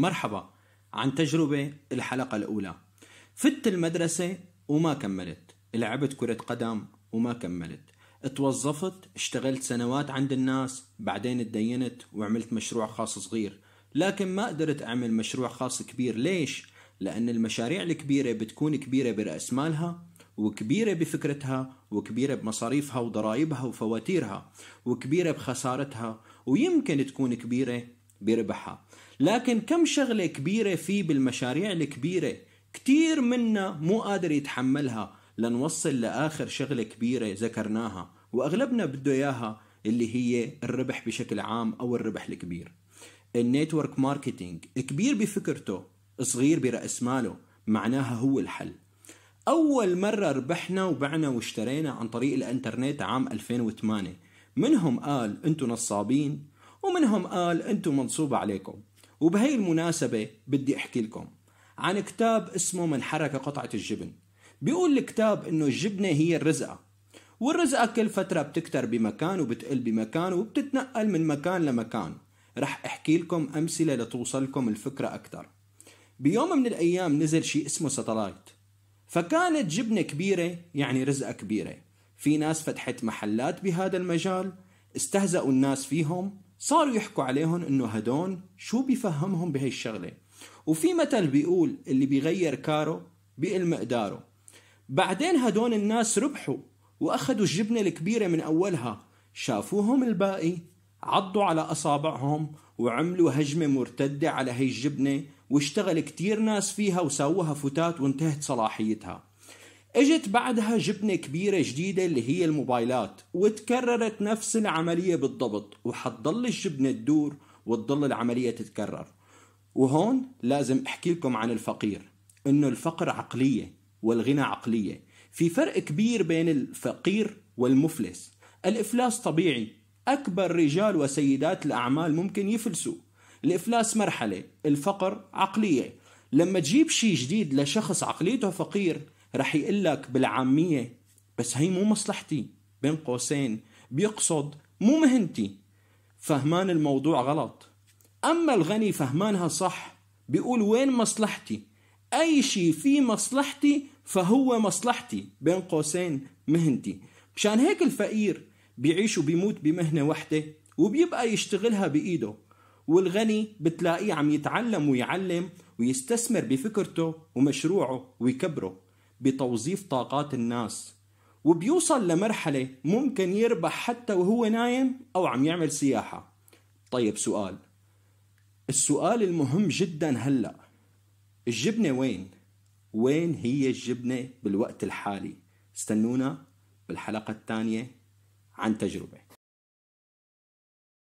مرحبا عن تجربة الحلقة الأولى فت المدرسة وما كملت لعبت كرة قدم وما كملت اتوظفت اشتغلت سنوات عند الناس بعدين اتدينت وعملت مشروع خاص صغير لكن ما قدرت أعمل مشروع خاص كبير ليش؟ لأن المشاريع الكبيرة بتكون كبيرة برأس مالها وكبيرة بفكرتها وكبيرة بمصاريفها وضرائبها وفواتيرها وكبيرة بخسارتها ويمكن تكون كبيرة بربحها لكن كم شغله كبيره في بالمشاريع الكبيره كتير منا مو قادر يتحملها لنوصل لاخر شغله كبيره ذكرناها واغلبنا بده اياها اللي هي الربح بشكل عام او الربح الكبير النيتورك ماركتينج كبير بفكرته صغير برأس ماله معناها هو الحل أول مرة ربحنا وبعنا واشترينا عن طريق الانترنت عام 2008 منهم قال انتم نصابين ومنهم قال انتم منصوب عليكم وبهي المناسبة بدي أحكي لكم عن كتاب اسمه من حركة قطعة الجبن بيقول الكتاب إنه الجبنة هي الرزقة والرزقة كل فترة بتكتر بمكان وبتقل بمكان وبتتنقل من مكان لمكان رح أحكي لكم أمثلة لتوصلكم الفكرة أكثر بيوم من الأيام نزل شيء اسمه ساتلايت فكانت جبنة كبيرة يعني رزقة كبيرة في ناس فتحت محلات بهذا المجال استهزأوا الناس فيهم صاروا يحكوا عليهم انه هدون شو بيفهمهم بهي الشغله وفي مثل بيقول اللي بيغير كاره بيقل مقداره بعدين هدون الناس ربحوا واخذوا الجبنه الكبيره من اولها شافوهم الباقي عضوا على اصابعهم وعملوا هجمه مرتده على هي الجبنه واشتغل كتير ناس فيها وسووها فتات وانتهت صلاحيتها اجت بعدها جبنة كبيرة جديدة اللي هي الموبايلات وتكررت نفس العملية بالضبط وحتضل الجبنة تدور وتضل العملية تتكرر وهون لازم احكي لكم عن الفقير انه الفقر عقلية والغنى عقلية في فرق كبير بين الفقير والمفلس الافلاس طبيعي اكبر رجال وسيدات الاعمال ممكن يفلسوا الافلاس مرحلة الفقر عقلية لما تجيب شيء جديد لشخص عقليته فقير رح يقول لك بالعاميه بس هي مو مصلحتي بين قوسين بيقصد مو مهنتي فهمان الموضوع غلط اما الغني فهمانها صح بيقول وين مصلحتي اي شيء في مصلحتي فهو مصلحتي بين قوسين مهنتي مشان هيك الفقير بيعيش وبيموت بمهنة وحدة وبيبقى يشتغلها بإيده والغني بتلاقيه عم يتعلم ويعلم ويستثمر بفكرته ومشروعه ويكبره بتوظيف طاقات الناس وبيوصل لمرحلة ممكن يربح حتى وهو نايم أو عم يعمل سياحة طيب سؤال السؤال المهم جدا هلأ الجبنة وين؟ وين هي الجبنة بالوقت الحالي؟ استنونا بالحلقة الثانية عن تجربة